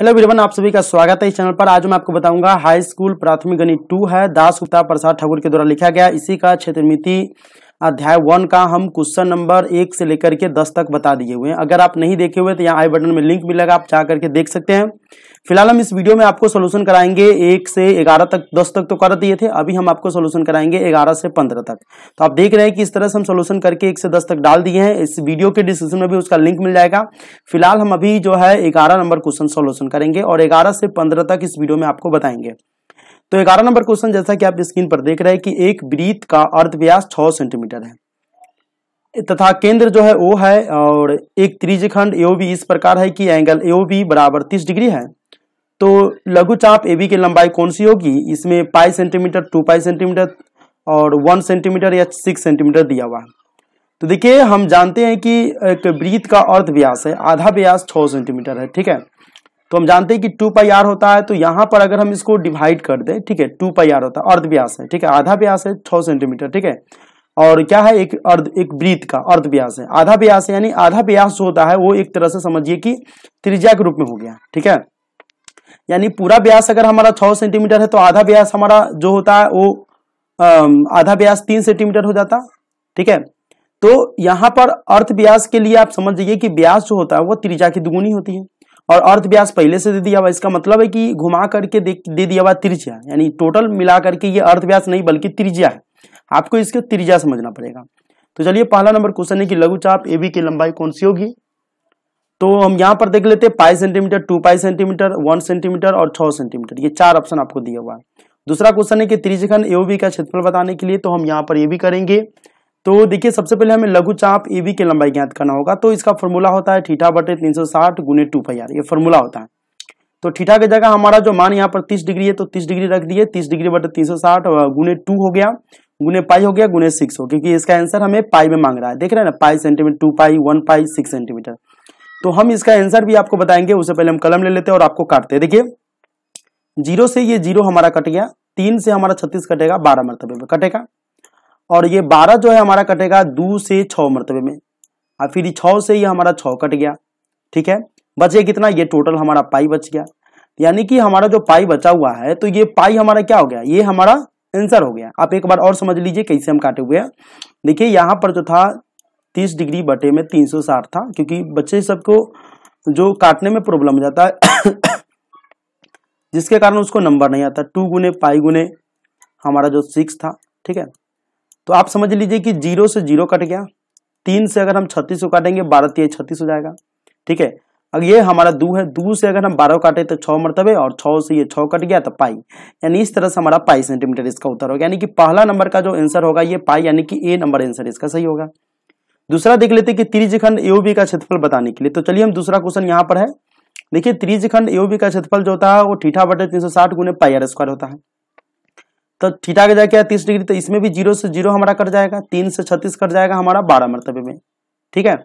hello विरवन आप सभी का स्वागत है इस चैनल पर आज मैं आपको बताऊंगा हाई स्कूल प्राथमिक गणित टू है दास गुप्ता प्रसाद ठाकुर के द्वारा लिखा गया इसी का क्षेत्रमिति अध्याय वन का हम क्वेश्चन नंबर एक से लेकर के दस तक बता दिए हुए हैं अगर आप नहीं देखे हुए तो यहाँ आई बटन में लिंक मिलेगा आप जा करके देख सकते हैं फिलहाल हम इस वीडियो में आपको सोल्यूशन कराएंगे एक से ग्यारह तक दस तक तो कर दिए थे अभी हम आपको सोल्यूशन कराएंगे ग्यारह से पंद्रह तक तो आप देख रहे हैं कि इस तरह से हम सोल्यूशन करके एक से दस तक डाल दिए हैं इस वीडियो के डिस्क्रिप्शन में भी उसका लिंक मिल जाएगा फिलहाल हम अभी जो है ग्यारह नंबर क्वेश्चन सोल्यूशन करेंगे और ग्यारह से पंद्रह तक इस वीडियो में आपको बताएंगे तो ग्यारह नंबर क्वेश्चन जैसा कि आप स्क्रीन पर देख रहे हैं कि एक ब्रीत का अर्थव्यास व्यास सेंटीमीटर है तथा केंद्र जो है वो है और एक त्रिजखंड भी इस प्रकार है कि एंगल ए बराबर तीस डिग्री है तो लघुचाप ए बी की लंबाई कौन सी होगी इसमें pi centimetre two pi centimetre और वन सेंटीमीटर या सिक्स सेंटीमीटर दिया हुआ है तो देखिए हम जानते हैं कि एक वृत्त का अर्ध व्यास है आधा व्यास छः सेंटीमीटर है ठीक है तो हम जानते हैं कि टू पाई आर होता है तो यहां पर अगर हम इसको डिवाइड कर दें ठीक है टू पाई आर होता है अर्ध व्यास है ठीक है आधा व्यास है छह सेंटीमीटर ठीक है और क्या है एक अर्ध एक वृत्त का अर्ध व्यास है आधा व्यास यानी आधा व्यास जो होता है वो एक तरह से समझिए कि त्रिज्या के रूप में हो गया ठीक है यानी पूरा व्यास अगर हमारा छह सेंटीमीटर है तो आधा व्यास हमारा जो होता है वो आधा व्यास तीन सेंटीमीटर हो जाता ठीक है तो यहाँ पर अर्थ व्यास के लिए आप समझ जाइए कि व्यास जो होता है वो त्रिज्या की दुगुनी होती है और अर्थ व्यास पहले से दे दिया हुआ इसका मतलब है कि घुमा करके दे दिया हुआ त्रिज्या यानी टोटल मिला करके ये अर्थ व्यास नहीं बल्कि त्रिज्या है आपको इसके त्रिज्या समझना पड़ेगा तो चलिए पहला नंबर क्वेश्चन है कि लघुचाप ए बी की लंबाई कौन सी होगी तो हम यहाँ पर देख लेते हैं pi centimetre two pi centimetre one centimetre और छह सेंटीमीटर ये चार ऑप्शन आपको दिया हुआ है दूसरा क्वेश्चन है कि त्रिजखंड एओबी का क्षेत्रफल बताने के लिए तो हम यहाँ पर ए भी करेंगे तो देखिए सबसे पहले हमें लघु चाप ए बी की लंबाई ज्ञात करना होगा तो इसका फॉर्मूला होता है ठीठा बटे तीन सौ साठ गुने टू पाई आर ये फॉर्मूला होता है तो ठीठा की जगह हमारा जो मान यहाँ पर तीस डिग्री है तो तीस डिग्री रख दिए तीस डिग्री बटे तीन सौ साठ गुने टू हो गया गुने पाई हो गया गुने सिक्स हो क्योंकि इसका आंसर हमें पाई में मांग रहा है देख रहे हैं ना pi centimetre two pi one pi six centimetre तो हम इसका आंसर भी आपको बताएंगे उससे पहले हम कलम ले लेते हैं और आपको काटते हैं देखिए जीरो से ये जीरो हमारा कट गया तीन से हमारा छत्तीस कटेगा बारह मरतबे में कटेगा और ये बारह जो है हमारा कटेगा दो से छ मरतबे में और फिर छ से ये हमारा छ कट गया ठीक है बचे कितना ये टोटल हमारा पाई बच गया यानी कि हमारा जो पाई बचा हुआ है तो ये पाई हमारा क्या हो गया ये हमारा आंसर हो गया आप एक बार और समझ लीजिए कैसे हम काटे हुए हैं देखिए यहाँ पर जो था तीस डिग्री बटे में तीन सौ साठ था क्योंकि बच्चे सबको जो काटने में प्रॉब्लम हो जाता है जिसके कारण उसको नंबर नहीं आता टू गुने पाई गुने हमारा जो सिक्स था ठीक है तो आप समझ लीजिए कि जीरो से जीरो कट गया तीन से अगर हम छत्तीस को काटेंगे बारह तीन तो छत्तीस हो जाएगा ठीक है अब ये हमारा दू है दो से अगर हम बारह काटे तो छः मरतबे और छः से ये छः कट गया तो पाई यानी इस तरह से हमारा पाई सेंटीमीटर इसका उत्तर होगा यानी कि पहला नंबर का जो आंसर होगा ये पाई यानी कि ए नंबर आंसर इसका सही होगा दूसरा देख लेते कि त्रिजखंड बी का क्षेत्रफल बताने के लिए तो चलिए हम दूसरा क्वेश्चन यहाँ पर है देखिए त्रिजखंड बी का क्षेत्रफल जो होता है वो ठीठा बटे तीन सौ साठ गुने पाई आर स्क्वायर होता है तो थीटा के जाए क्या तीस डिग्री तो इसमें भी जीरो से जीरो हमारा कट जाएगा तीन से छत्तीस कट जाएगा हमारा बारह मरतबे में ठीक है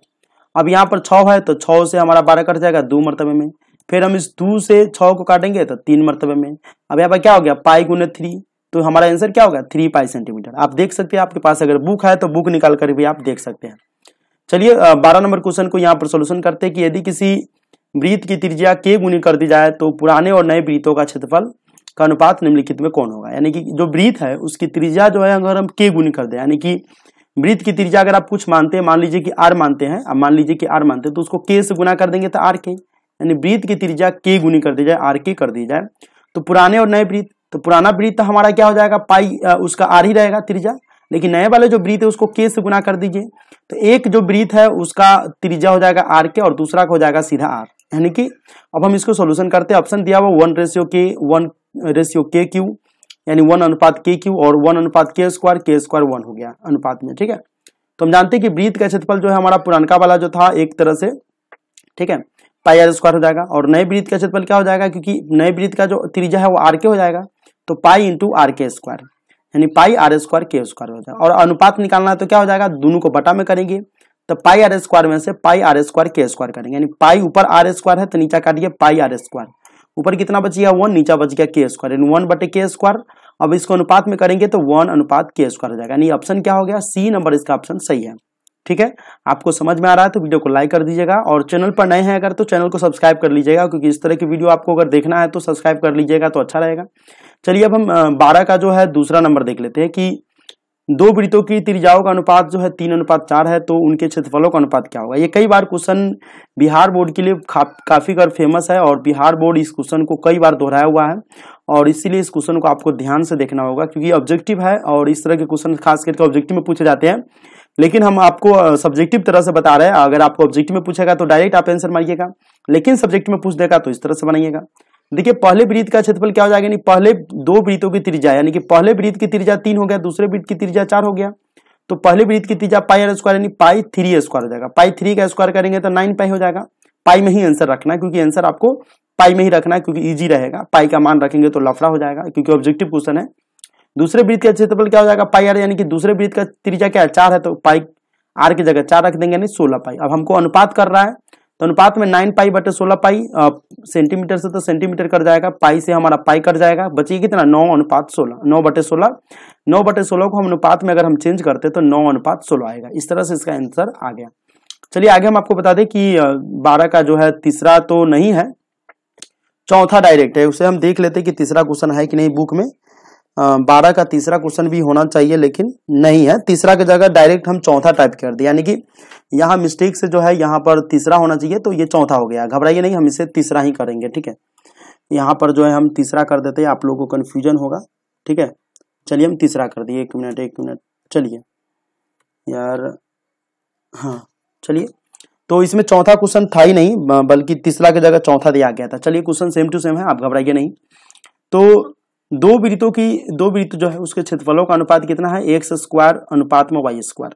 अब यहाँ पर छ है तो छ से हमारा बारह कट जाएगा दो मरतबे में फिर हम इस दो से छः को काटेंगे तो तीन मरतबे में अब यहाँ पर क्या हो गया पाई गुने थ्री तो हमारा आंसर क्या होगा थ्री पाई सेंटीमीटर आप देख सकते हैं आपके पास अगर बुक है तो बुक निकाल कर भी आप देख सकते हैं चलिए बारह नंबर क्वेश्चन को यहाँ पर सोल्यूशन करते हैं कि यदि किसी वृत्त की त्रिज्या के गुनी कर दी जाए तो पुराने और नए वृत्तों का क्षेत्रफल का अनुपात निम्नलिखित में कौन होगा यानी कि जो वृत है उसकी त्रिज्या जो है अगर हम के गुण कर दें यानी कि वृत्त की त्रिज्या अगर आप कुछ मानते हैं मान लीजिए कि आर मानते हैं अब मान लीजिए कि आर मानते हैं तो उसको के से गुना कर देंगे तो आर के यानी वृत्त की त्रिज्या के गुनी कर दी जाए आर के कर दी जाए तो पुराने और नए वृत्त तो पुराना वृत्त तो हमारा क्या हो जाएगा पाई उसका आर ही रहेगा त्रिज्या लेकिन नए वाले जो वृत्त है उसको के से गुना कर दीजिए तो एक जो वृत्त है उसका त्रिज्या हो जाएगा आर के और दूसरा का हो जाएगा सीधा आर यानी कि अब हम इसको सोल्यूशन करते हैं ऑप्शन दिया हुआ वन रेशियो के वन रेशियो के क्यू यानी वन अनुपात के क्यू और वन अनुपात के स्क्वायर के स्क्वायर वन हो गया अनुपात में ठीक है तो हम जानते हैं कि वृत्त का क्षेत्रफल जो है हमारा पुरानका वाला जो था एक तरह से ठीक है पाई आर स्क्वायर हो जाएगा और नए वृत्त का क्षेत्रफल क्या हो जाएगा क्योंकि नए वृत्त का जो त्रिज्या है वो आर के हो जाएगा तो पाई इंटू आर के स्क्वायर यानी पाई आर स्क्वायर के स्क्वायर हो जाएगा और अनुपात निकालना है तो क्या हो जाएगा दोनों को बटा में करेंगे तो पाई आर स्क्वायर में से पाई आर स्क्वायर के स्क्वायर करेंगे यानी पाई ऊपर आर स्क्वायर है तो नीचा काटिए पाई आर स्क्वायर ऊपर कितना बच गया वन नीचा बच गया के स्क्वायर यानी वन बटे के स्क्वायर अब इसको अनुपात में करेंगे तो वन अनुपात के स्क्वायर हो जाएगा यानी ऑप्शन क्या हो गया सी नंबर इसका ऑप्शन सही है ठीक है आपको समझ में आ रहा है तो वीडियो को लाइक कर दीजिएगा और चैनल पर नए हैं अगर तो चैनल को सब्सक्राइब कर लीजिएगा क्योंकि इस तरह की वीडियो आपको अगर देखना है तो सब्सक्राइब कर लीजिएगा तो अच्छा रहेगा चलिए अब हम बारह का जो है दूसरा नंबर देख लेते हैं कि दो वृत्तों की त्रिज्याओं का अनुपात जो है तीन अनुपात चार है तो उनके क्षेत्रफलों का अनुपात क्या होगा ये कई बार क्वेश्चन बिहार बोर्ड के लिए काफ़ी कर फेमस है और बिहार बोर्ड इस क्वेश्चन को कई बार दोहराया हुआ है और इसीलिए इस क्वेश्चन को आपको ध्यान से देखना होगा क्योंकि ऑब्जेक्टिव है और इस तरह के क्वेश्चन खास करके ऑब्जेक्टिव में पूछे जाते हैं लेकिन हम आपको सब्जेक्टिव तरह से बता रहे हैं अगर आपको ऑब्जेक्टिव में पूछेगा तो डायरेक्ट आप आंसर मारिएगा लेकिन सब्जेक्ट में पूछ देगा तो इस तरह से बनाइएगा देखिए पहले वृत्त का क्षेत्रफल क्या हो जाएगा यानी पहले दो वृत्तों की त्रिज्या यानी कि पहले वृत्त की त्रिज्या तीन हो गया दूसरे वृत्त की त्रिज्या चार हो गया तो पहले वृत्त की त्रिज्या पाई आर स्क्वायर यानी पाई थ्री स्क्वायर हो जाएगा पाई थ्री का स्क्वायर करेंगे तो नाइन पाई हो जाएगा पाई में ही आंसर रखना है क्योंकि आंसर आपको पाई में ही रखना है क्योंकि ईजी रहेगा पाई का मान रखेंगे तो लफड़ा हो जाएगा क्योंकि ऑब्जेक्टिव क्वेश्चन है दूसरे वृत्त का क्षेत्रफल क्या हो जाएगा पाई आर यानी कि दूसरे वृत्त का त्रिज्या क्या है चार है तो पाई आर की जगह चार रख देंगे यानी सोलह पाई अब हमको अनुपात कर रहा है तो अनुपात में नाइन पाई बटे सोलह पाई सेंटीमीटर से तो सेंटीमीटर कर जाएगा पाई से हमारा पाई कर जाएगा बचिए कितना नौ अनुपात सोलह नौ बटे सोलह नौ बटे सोलह को हम अनुपात में अगर हम चेंज करते तो नौ अनुपात सोलह आएगा इस तरह से इसका आंसर आ गया चलिए आगे हम आपको बता दें कि बारह का जो है तीसरा तो नहीं है चौथा डायरेक्ट है उसे हम देख लेते कि तीसरा क्वेश्चन है कि नहीं बुक में बारह का तीसरा क्वेश्चन भी होना चाहिए लेकिन नहीं है तीसरा की जगह डायरेक्ट हम चौथा टाइप कर दिए यानी कि यहाँ मिस्टेक से जो है यहाँ पर तीसरा होना चाहिए तो ये चौथा हो गया घबराइए नहीं हम इसे तीसरा ही करेंगे ठीक है यहाँ पर जो है हम तीसरा कर देते हैं आप लोगों को कन्फ्यूजन होगा ठीक है चलिए हम तीसरा कर दिए एक मिनट एक मिनट चलिए यार हाँ चलिए तो इसमें चौथा क्वेश्चन था ही नहीं बल्कि तीसरा की जगह चौथा दिया गया था चलिए क्वेश्चन सेम टू सेम है आप घबराइए नहीं तो दो वृत्तों की दो वृत्त जो है उसके क्षेत्रफलों का अनुपात कितना है एक्स स्क्वायर अनुपात में वाई स्क्वायर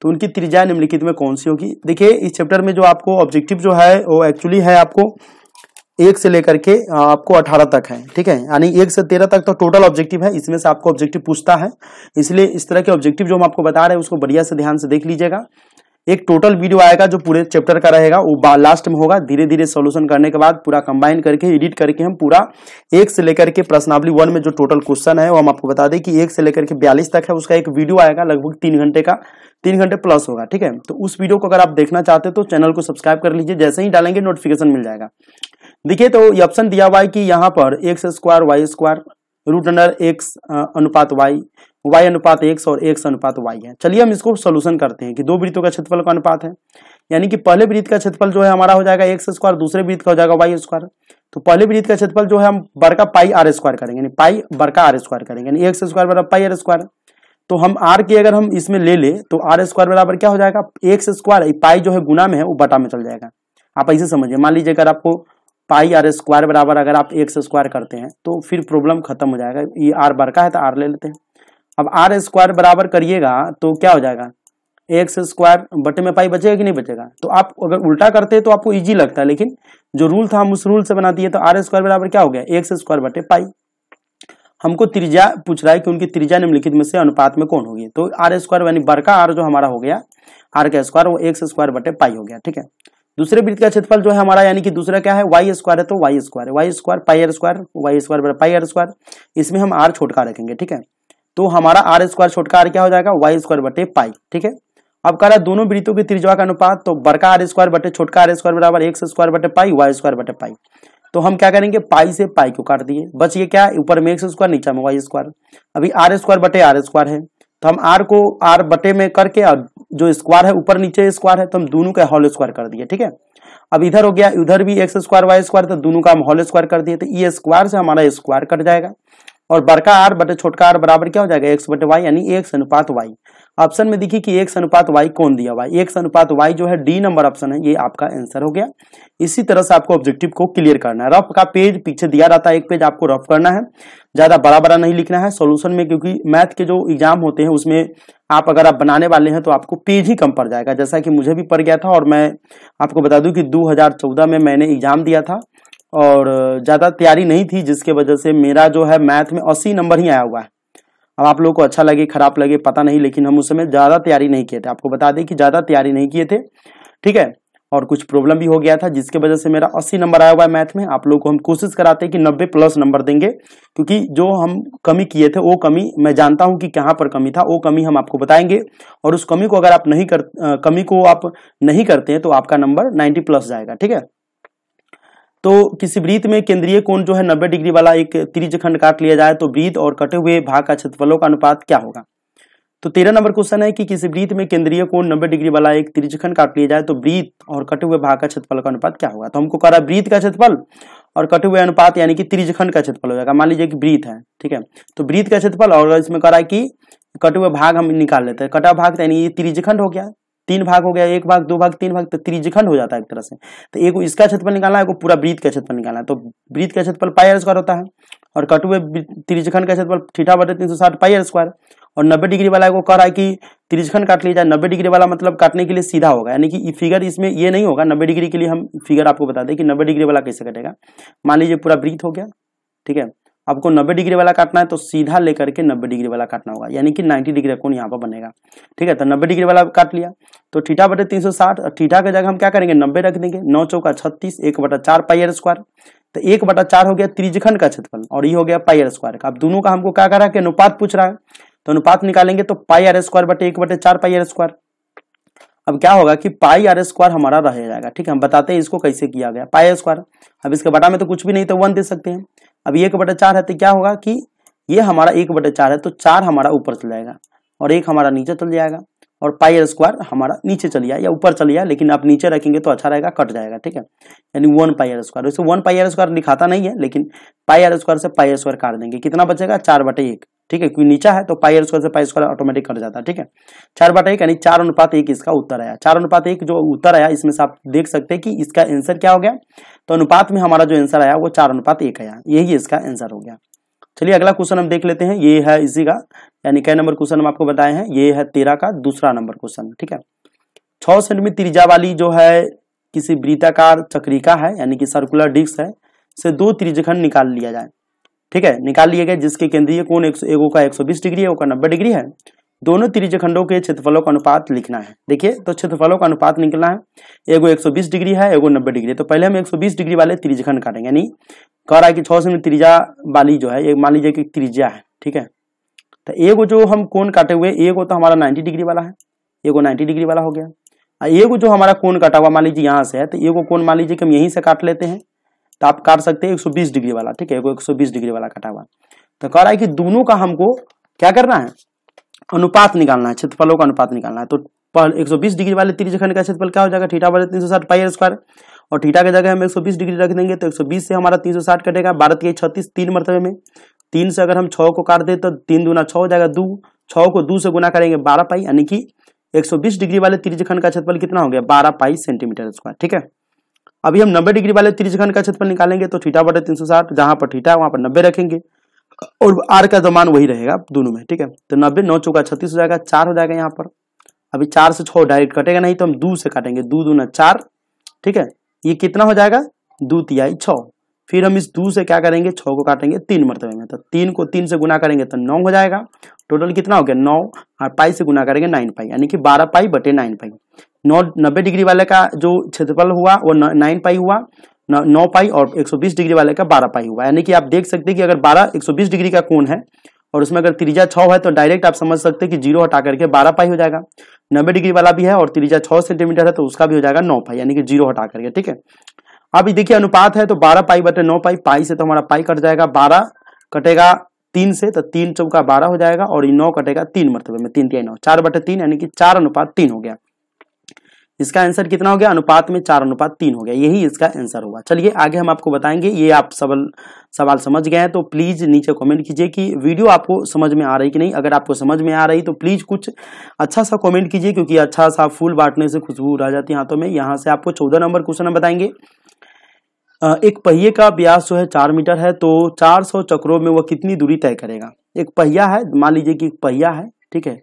तो उनकी त्रिज्या निम्नलिखित में कौन सी होगी देखिए इस चैप्टर में जो आपको ऑब्जेक्टिव जो है वो एक्चुअली है आपको एक से लेकर के आपको अठारह तक है ठीक है यानी एक से तेरह तक तो टोटल ऑब्जेक्टिव है इसमें से आपको ऑब्जेक्टिव पूछता है इसलिए इस तरह के ऑब्जेक्टिव जो हम आपको बता रहे हैं उसको बढ़िया से ध्यान से देख लीजिएगा एक टोटल वीडियो आएगा जो पूरे चैप्टर का रहेगा वो लास्ट में होगा धीरे धीरे सोल्यूशन करने के बाद पूरा कंबाइन करके एडिट करके हम पूरा एक से लेकर के प्रश्नावली वन में जो टोटल क्वेश्चन है वो हम आपको बता दें कि एक से लेकर के बयालीस तक है उसका एक वीडियो आएगा लगभग तीन घंटे का तीन घंटे प्लस होगा ठीक है तो उस वीडियो को अगर आप देखना चाहते हो तो चैनल को सब्सक्राइब कर लीजिए जैसे ही डालेंगे नोटिफिकेशन मिल जाएगा देखिए तो ये ऑप्शन दिया हुआ है कि यहाँ पर X square Y square root under X अनुपात वाई वाई अनुपात एक्स और एक्स अनुपात वाई है चलिए हम इसको सोल्यूशन करते हैं कि दो वृत्तों का क्षेत्रफल का अनुपात है यानी कि पहले वृत्त का क्षेत्रफल जो है हमारा हो जाएगा एक्स स्क्वायर दूसरे वृत्त का हो जाएगा वाई स्क्वायर तो पहले वृत्त का क्षेत्रफल जो है हम बड़का पाई आर स्क्वायर करेंगे पाई बड़का आर स्क्वायर करेंगे यानी एक्स स्क्वायर बराबर पाई आर स्क्वायर तो हम आर की अगर हम इसमें ले ले तो आर स्क्वायर बराबर क्या हो जाएगा एक्स स्क्वायर पाई जो है गुना में है वो बटा में चल जाएगा आप ऐसे समझिए मान लीजिए अगर आपको पाई आर स्क्वायर बराबर अगर आप एक से स्क्वायर करते हैं तो फिर प्रॉब्लम खत्म हो जाएगा ये आर बार का है तो आर ले लेते हैं अब आर स्क्वायर बराबर करिएगा तो क्या हो जाएगा एक्स स्क्वायर बटे में पाई बचेगा कि नहीं बचेगा तो आप अगर उल्टा करते हैं तो आपको इजी लगता है लेकिन जो रूल था हम उस रूल से बना दिए तो आर स्क्वायर बराबर क्या हो गया एक्स स्क्वायर बटे पाई हमको त्रिज्या पूछ रहा है कि उनकी त्रिज्या निम्नलिखित में से अनुपात में कौन होगी तो आर स्क्वायर यानी बरका आर जो हमारा हो गया आर का स्क्वायर वो एक्स स्क्वायर बटे पाई हो गया ठीक है दूसरे वृत्त का क्षेत्रफल जो है हमारा यानी कि दूसरा क्या है वाई स्क्वायर है तो Y square Y square pi R square Y square बड़ा पाई आर स्क्वायर इसमें हम आर छोटका रखेंगे ठीक है तो हमारा आर स्क्वायर छोटका आर क्या हो जाएगा वाई स्क्वायर बटे पाई ठीक है अब कह रहा है दोनों वृत्तों के त्रिज्या का अनुपात तो बड़का आर स्क्वायर बटे छोटका आर स्क्वायर बराबर एक्स स्क्वायर बटे पाई वाई स्क्वायर बटे पाई तो हम क्या करेंगे पाई से पाई को काट दिए बस ये क्या ऊपर में एक्स स्क्वायर नीचे में वाई स्क्वायर अभी आर स्क्वायर बटे आर स्क्वायर है तो हम आर को आर बटे में करके और जो स्क्वायर है ऊपर नीचे स्क्वायर है तो हम दोनों का होल स्क्वायर कर दिए ठीक है अब इधर हो गया उधर भी एक्स स्क्वायर वाई स्क्वायर तो दोनों का हम होल स्क्वायर कर दिए तो ई स्क्वायर से हमारा स्क्वायर कट जाएगा और बड़का आर बटे छोटका आर बराबर क्या हो जाएगा एक्स बटे वाई यानी एक्स अनुपात वाई ऑप्शन में देखिए कि एक अनुपात वाई कौन दिया हुआ एक अनुपात वाई जो है डी नंबर ऑप्शन है ये आपका आंसर हो गया इसी तरह से आपको ऑब्जेक्टिव को क्लियर करना है रफ का पेज पीछे दिया रहता है एक पेज आपको रफ करना है ज़्यादा बड़ा बड़ा नहीं लिखना है सोल्यूशन में क्योंकि मैथ के जो एग्जाम होते हैं उसमें आप अगर आप बनाने वाले हैं तो आपको पेज ही कम पड़ जाएगा जैसा कि मुझे भी पड़ गया था और मैं आपको बता दूं कि 2014 में मैंने एग्ज़ाम दिया था और ज़्यादा तैयारी नहीं थी जिसके वजह से मेरा जो है मैथ में अस्सी नंबर ही आया हुआ है अब आप लोगों को अच्छा लगे खराब लगे पता नहीं लेकिन हम उस समय ज़्यादा तैयारी नहीं किए थे आपको बता दें कि ज़्यादा तैयारी नहीं किए थे ठीक है और कुछ प्रॉब्लम भी हो गया था जिसके वजह से मेरा 80 नंबर आया हुआ है मैथ में आप लोग को हम कोशिश कराते हैं कि 90 प्लस नंबर देंगे क्योंकि जो हम कमी किए थे वो कमी मैं जानता हूं कि कहां पर कमी था वो कमी हम आपको बताएंगे और उस कमी को अगर आप नहीं कर कमी को आप नहीं करते हैं तो आपका नंबर 90 प्लस जाएगा ठीक है तो किसी वृत्त में केंद्रीय कोण जो है 90 डिग्री वाला एक त्रिजखंड काट लिया जाए तो वृत्त और कटे हुए भाग का क्षेत्रफलों का अनुपात क्या होगा तो तेरह नंबर क्वेश्चन है कि किसी वृत्त में केंद्रीय कोण 90 डिग्री वाला एक त्रिजखंड काट लिया जाए तो वृत्त और कटे हुए भाग का क्षेत्रफल का अनुपात क्या होगा तो हमको कह रहा है वृत्त का क्षेत्रफल और कटे हुए अनुपात यानी कि त्रिजखंड का क्षेत्रफल हो जाएगा मान लीजिए कि वृत्त है ठीक है तो वृत्त का क्षेत्रफल और इसमें कह रहा है कि कटे हुए भाग हम निकाल लेते हैं कटा भाग तो यानी ये त्रिजखंड हो गया तीन भाग हो गया एक भाग दो भाग तीन भाग तो त्रिजखंड हो जाता है एक तरह से तो एक इसका क्षेत्रफल निकालना है पूरा वृत्त का क्षेत्रफल निकालना है तो वृत्त का क्षेत्रफल पायर स्क्वायर होता है और हुए त्रिजखंड का क्षेत्रफल ठीठा बटे तीन सौ साठ पायर स्क्वायर और नब्बे डिग्री वाला को कह रहा है कि त्रिजखंड काट लिया जाए नब्बे डिग्री वाला मतलब काटने के लिए सीधा होगा यानी कि फिगर इसमें ये नहीं होगा नब्बे डिग्री के लिए हम फिगर आपको बता दें कि नब्बे डिग्री वाला कैसे कटेगा मान लीजिए पूरा वृत्त हो गया ठीक है आपको 90 डिग्री वाला काटना है तो सीधा लेकर के 90 डिग्री वाला काटना होगा यानी कि 90 डिग्री का यहाँ पर बनेगा ठीक है तो 90 डिग्री वाला काट लिया तो ठीठा बटे तीन सौ साठ के जगह हम क्या करेंगे नब्बे रख देंगे नौ चौका छत्तीस एक बटा चार पाइयर स्क्वायर तो एक बटा चार हो गया त्रिजखंड का क्षेत्रफल और ये हो गया पाइयर स्क्वायर का अब दोनों का हमको क्या है कि अनुपात पूछ रहा है तो अनुपात निकालेंगे तो पाई आर स्क्वायर बटे एक बटे चार पाई स्क्वायर अब क्या होगा कि पाई आर स्क्वायर हमारा रह जाएगा ठीक है हम बताते हैं इसको कैसे किया गया पाई स्क्वायर अब इसके बटा में तो कुछ भी नहीं तो वन दे सकते हैं अब एक बटे चार है तो क्या होगा कि ये हमारा एक बटे चार है तो चार हमारा ऊपर चल जाएगा और एक हमारा नीचे चल जाएगा और पाई स्क्वायर हमारा नीचे चल या ऊपर चल जाए लेकिन आप नीचे रखेंगे तो अच्छा रहेगा कट जाएगा ठीक है यानी वन पाई आर स्क्वायर वैसे वन पाई आर स्क्वायर दिखाता नहीं है लेकिन पाई आर स्क्वायर से पाई स्क्वायर काट देंगे कितना बचेगा चार बटे एक ठीक है क्योंकि नीचा है तो पाई स्क्वायर से पाई स्क्वायर ऑटोमेटिक कट जाता है ठीक है चार बटा एक यानी चार अनुपात एक इसका उत्तर आया चार अनुपात एक जो उत्तर आया इसमें से आप देख सकते हैं कि इसका आंसर क्या हो गया तो अनुपात में हमारा जो आंसर आया वो चार अनुपात एक आया यही इसका आंसर हो गया चलिए अगला क्वेश्चन हम देख लेते हैं ये है इसी का यानी कई नंबर क्वेश्चन हम आपको बताए हैं ये है तेरह का दूसरा नंबर क्वेश्चन ठीक है छ सेंटीमीटर त्रिज्या वाली जो है किसी वृताकार चक्रिका है यानी कि सर्कुलर डिस्क है से दो त्रिजखंड निकाल लिया जाए ठीक है निकाल लिए गए जिसके केंद्रीय कोण एक एगो का 120 डिग्री है वो का 90 डिग्री है दोनों त्रिजखंडों के क्षेत्रफलों का अनुपात लिखना है देखिए तो क्षेत्रफलों का अनुपात निकलना है एगो 120 डिग्री है एगो 90 डिग्री तो पहले हम 120 डिग्री वाले त्रिजखंड काटेंगे यानी कह रहा है कि छः सौ त्रिजा वाली जो है ये मान लीजिए कि त्रिज्या है ठीक है तो एगो जो हम कौन काटे हुए एगो तो हमारा नाइन्टी डिग्री वाला है एगो नाइन्टी डिग्री वाला हो गया एगो जो हमारा कोन काटा हुआ मान लीजिए यहाँ से है तो एगो कौन मान लीजिए कि हम यहीं से काट लेते हैं तो आप काट सकते हैं 120 डिग्री वाला ठीक है एक 120 डिग्री वाला काटा हुआ तो कह रहा है कि दोनों का हमको क्या करना है अनुपात निकालना है क्षेत्रफलों का अनुपात निकालना है तो एक सौ बीस डिग्री वाले त्रिजखंड का क्षेत्रफल क्या हो जाएगा ठीठा वाले तीन सौ साठ पाई स्क्वायर और ठीठा की जगह हम एक सौ बीस डिग्री रख देंगे तो एक सौ बीस से हमारा तीन सौ साठ कटेगा बारह के छत्तीस तीन मरतबे में तीन से अगर हम छः को काट दें तो तीन दूना छः हो जाएगा दो छः को दो से गुना करेंगे बारह पाई यानी कि 120 डिग्री वाले त्रिजखंड का क्षेत्रफल कितना हो गया बारह पाई सेंटीमीटर स्क्वायर ठीक है अभी हम नब्बे डिग्री वाले त्रिजखंड का क्षेत्रफल निकालेंगे तो ठीठा बटे तीन सौ साठ जहां पर ठीठा है वहां पर नब्बे रखेंगे और आर का दमान वही रहेगा दोनों में ठीक है तो नब्बे नौ चौका छत्तीस हो जाएगा चार हो जाएगा यहाँ पर अभी चार से छो डायरेक्ट कटेगा नहीं तो हम दो से काटेंगे दो दो दूना चार ठीक है ये कितना हो जाएगा दो तिहाई छः फिर हम इस दो से क्या करेंगे छः को काटेंगे तीन मरतबे में तो तीन को तीन से गुना करेंगे तो नौ हो जाएगा टोटल कितना हो गया नौ और हाँ, पाई से गुना करेंगे नाइन पाई यानी कि बारह पाई बटे नाइन पाई नौ नब्बे डिग्री वाले का जो क्षेत्रफल हुआ वो नाइन पाई हुआ नौ पाई और 120 डिग्री वाले का 12 पाई हुआ यानी कि आप देख सकते हैं कि अगर 12 120 डिग्री का कोण है और उसमें अगर त्रिजा छः है तो डायरेक्ट आप समझ सकते हैं कि जीरो हटा करके 12 पाई हो जाएगा 90 डिग्री वाला भी है और त्रिजा 6 सेंटीमीटर है तो उसका भी हो जाएगा नौ पाई यानी कि जीरो हटा करके ठीक है अब देखिए अनुपात है तो बारह पाई बटे नौ पाई पाई से तो हमारा पाई कट जाएगा बारह कटेगा तीन से तो तीन चौका बारह हो जाएगा और ये नौ कटेगा तीन मरतबे में तीन तीन नौ चार बटे तीन यानी कि चार अनुपात तीन हो गया इसका आंसर कितना हो गया अनुपात में चार अनुपात तीन हो गया यही इसका आंसर होगा चलिए आगे हम आपको बताएंगे ये आप सवाल सवाल समझ गए हैं तो प्लीज नीचे कमेंट कीजिए कि वीडियो आपको समझ में आ रही कि नहीं अगर आपको समझ में आ रही तो प्लीज कुछ अच्छा सा कमेंट कीजिए क्योंकि अच्छा सा फूल बांटने से खुशबू रह जाती है हाथों में यहाँ से आपको चौदह नंबर क्वेश्चन बताएंगे एक पहिए का ब्यास जो है चार मीटर है तो चार सौ चक्रों में वह कितनी दूरी तय करेगा एक पहिया है मान लीजिए कि पहिया है ठीक है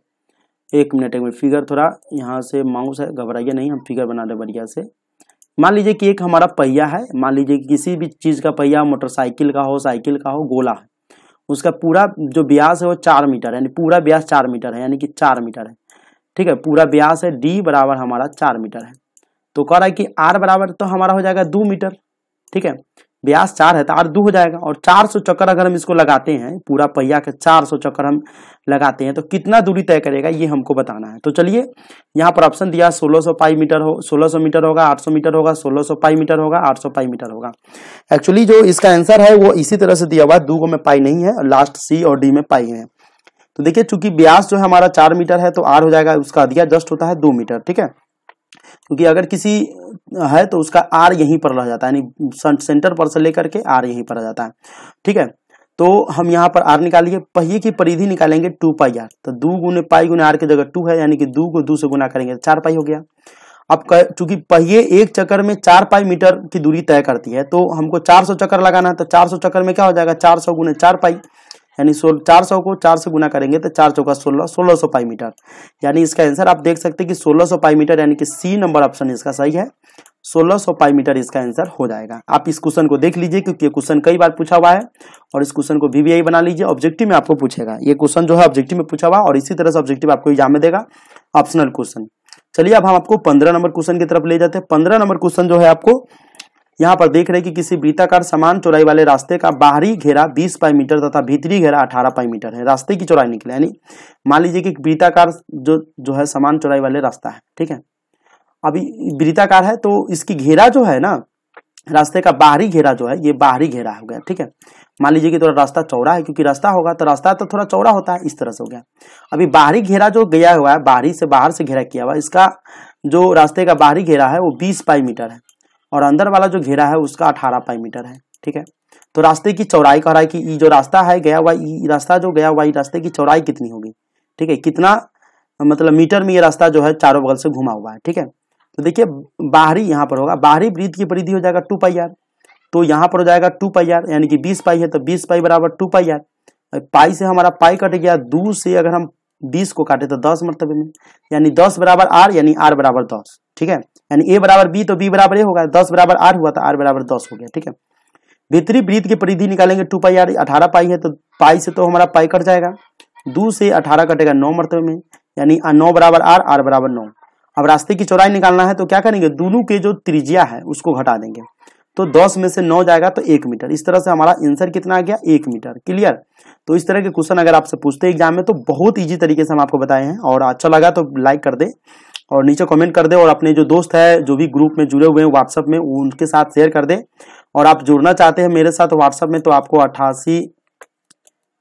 एक मिनट एक मिनट फिगर थोड़ा यहाँ से माउस है घबराइए नहीं हम फिगर बना रहे बढ़िया से मान लीजिए कि एक हमारा पहिया है मान लीजिए कि किसी भी चीज़ का पहिया मोटरसाइकिल का हो साइकिल का हो गोला है उसका पूरा जो ब्यास है वो चार मीटर है यानी पूरा ब्यास चार मीटर है यानी कि चार मीटर है ठीक है पूरा ब्यास है डी बराबर हमारा चार मीटर है तो कह रहा है कि आर बराबर तो हमारा हो जाएगा दो मीटर ठीक है ब्यास चार है तो आर दो हो जाएगा और चार सौ चक्कर अगर हम इसको लगाते हैं पूरा पहिया के चार सौ चक्कर हम लगाते हैं तो कितना दूरी तय करेगा ये हमको बताना है तो चलिए यहाँ पर ऑप्शन दिया 1600 पाई मीटर हो 1600 मीटर होगा 800 मीटर होगा 1600 पाई मीटर होगा 800 पाई मीटर होगा एक्चुअली जो इसका आंसर है वो इसी तरह से दिया हुआ है दो गो में पाई नहीं है लास्ट सी और डी में पाई है तो देखिये चूंकि ब्यास जो है हमारा चार मीटर है तो आर हो जाएगा उसका दिया जस्ट होता है दो मीटर ठीक है क्योंकि अगर किसी है तो उसका आर यहीं पर रह जाता है यानी सेंटर पर से लेकर के आर यहीं पर रह जाता है ठीक है तो हम यहाँ पर आर निकालिए पहिए की परिधि निकालेंगे टू पाई आर तो दो गुने पाई गुने आर की जगह टू है यानी कि दो को दो से गुना करेंगे तो चार पाई हो गया अब चूंकि पहिए एक चक्कर में चार पाई मीटर की दूरी तय करती है तो हमको चार सौ चक्कर लगाना है तो चार सौ चक्कर में क्या हो जाएगा चार सौ गुने चार पाई यानी सोल चार सौ को चार से गुना करेंगे तो चार चौका सोलह सोलह सौ पाई मीटर यानी इसका आंसर आप देख सकते हैं कि सोलह सौ पाई मीटर यानी कि सी नंबर ऑप्शन इसका सही है सोलह सौ पाई मीटर इसका आंसर हो जाएगा आप इस क्वेश्चन को देख लीजिए क्योंकि क्वेश्चन कई बार पूछा हुआ है और इस क्वेश्चन को वी बना लीजिए ऑब्जेक्टिव में आपको पूछेगा ये क्वेश्चन जो है ऑब्जेक्टिव में पूछा हुआ और इसी तरह से ऑब्जेक्टिव आपको एग्जाम में देगा ऑप्शनल क्वेश्चन चलिए अब हम आपको पंद्रह नंबर क्वेश्चन की तरफ ले जाते हैं पंद्रह नंबर क्वेश्चन जो है आपको यहाँ पर देख रहे कि किसी वृत्ताकार समान चौड़ाई वाले रास्ते का बाहरी घेरा 20 पाई मीटर तथा भीतरी घेरा 18 पाई मीटर है रास्ते की चौड़ाई निकले यानी मान लीजिए कि वृत्ताकार जो जो है समान चौड़ाई वाले रास्ता है ठीक है अभी वृत्ताकार है तो इसकी घेरा जो है ना रास्ते का बाहरी घेरा जो है ये बाहरी घेरा हो गया ठीक है मान लीजिए कि थोड़ा रास्ता चौड़ा है क्योंकि रास्ता होगा तो रास्ता तो थोड़ा चौड़ा होता है इस तरह से हो गया अभी बाहरी घेरा जो गया हुआ है बाहरी से बाहर से घेरा किया हुआ इसका जो रास्ते का बाहरी घेरा है वो बीस पाई मीटर है और अंदर वाला जो घेरा है उसका अठारह पाई मीटर है ठीक है तो रास्ते की चौड़ाई कह रहा है कि ये जो रास्ता है गया हुआ रास्ता जो गया हुआ रास्ते की चौड़ाई कितनी होगी ठीक है कितना मतलब मीटर में ये रास्ता जो है चारों बगल से घुमा हुआ है ठीक है तो देखिए बाहरी यहाँ पर होगा बाहरी वृद्ध की परिधि हो जाएगा टू पाई आर तो यहाँ पर हो जाएगा टू पाई आर यानी कि बीस पाई है तो बीस पाई बराबर टू पाई आर पाई से हमारा पाई कट गया दू से अगर हम बीस को काटे तो दस मरतबे में यानी दस बराबर आर यानी आर बराबर दस ठीक है यानी ए बराबर बी तो बी बराबर ए होगा दस बराबर आर हुआ तो आर बराबर दस हो गया ठीक है भीतरी वृत्त की परिधि निकालेंगे टू पाई आर अठारह पाई है तो पाई से तो हमारा पाई कट जाएगा दो से अठारह कटेगा नौ मरतबे में यानी नौ बराबर आर आर बराबर नौ अब रास्ते की चौड़ाई निकालना है तो क्या करेंगे दोनों के जो त्रिज्या है उसको घटा देंगे तो दस में से नौ जाएगा तो एक मीटर इस तरह से हमारा आंसर कितना आ गया एक मीटर क्लियर तो इस तरह के क्वेश्चन अगर आपसे पूछते हैं एग्जाम में तो बहुत ईजी तरीके से हम आपको बताए हैं और अच्छा लगा तो लाइक कर दे और नीचे कमेंट कर दे और अपने जो दोस्त है जो भी ग्रुप में जुड़े हुए हैं व्हाट्सएप में उनके साथ शेयर कर दे और आप जुड़ना चाहते हैं मेरे साथ व्हाट्सएप में तो आपको अट्ठासी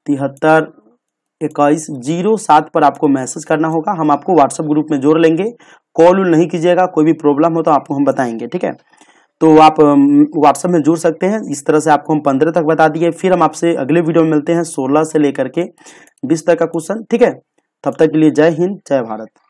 तिहत्तर इक्कीस जीरो सात पर आपको मैसेज करना होगा हम आपको व्हाट्सएप ग्रुप में जोड़ लेंगे कॉल उल नहीं कीजिएगा कोई भी प्रॉब्लम हो तो आपको हम बताएंगे ठीक है तो आप व्हाट्सएप में जुड़ सकते हैं इस तरह से आपको हम पंद्रह तक बता दिए फिर हम आपसे अगले वीडियो में मिलते हैं सोलह से लेकर के बीस तक का क्वेश्चन ठीक है तब तक के लिए जय हिंद जय भारत